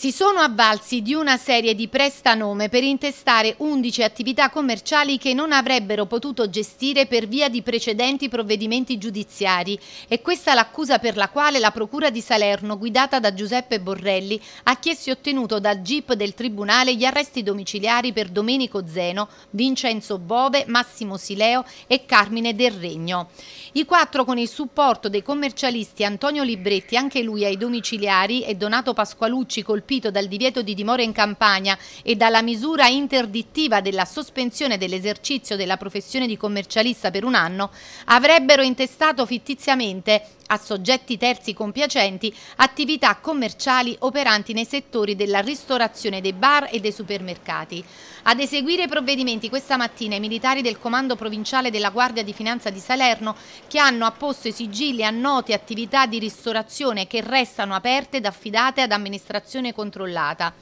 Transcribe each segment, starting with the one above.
si sono avvalsi di una serie di prestanome per intestare 11 attività commerciali che non avrebbero potuto gestire per via di precedenti provvedimenti giudiziari e questa l'accusa per la quale la Procura di Salerno, guidata da Giuseppe Borrelli, ha chiesto e ottenuto dal GIP del Tribunale gli arresti domiciliari per Domenico Zeno, Vincenzo Bove, Massimo Sileo e Carmine Del Regno. I quattro con il supporto dei commercialisti Antonio Libretti, anche lui ai domiciliari, e Donato Pasqualucci colpito colpito dal divieto di dimora in Campania e dalla misura interdittiva della sospensione dell'esercizio della professione di commercialista per un anno, avrebbero intestato fittiziamente a soggetti terzi compiacenti attività commerciali operanti nei settori della ristorazione dei bar e dei supermercati. Ad eseguire i provvedimenti questa mattina i militari del Comando Provinciale della Guardia di Finanza di Salerno che hanno apposto i sigilli a note attività di ristorazione che restano aperte ed affidate ad amministrazione controllata.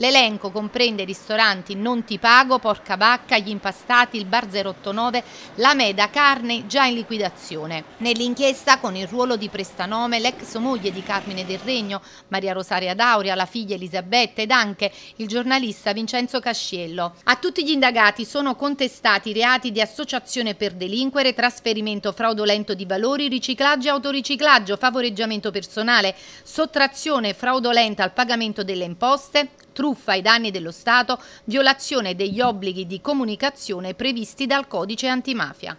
L'elenco comprende ristoranti Non Ti Pago, Porca Bacca, Gli Impastati, il Bar 089, La Meda Carne già in liquidazione. Nell'inchiesta con il ruolo di prestanome l'ex moglie di Carmine del Regno, Maria Rosaria Dauria, la figlia Elisabetta ed anche il giornalista Vincenzo Casciello. A tutti gli indagati sono contestati reati di associazione per delinquere, trasferimento fraudolento di valori, riciclaggio e autoriciclaggio, favoreggiamento personale, sottrazione fraudolenta al pagamento delle imposte, truffa ai danni dello Stato, violazione degli obblighi di comunicazione previsti dal codice antimafia.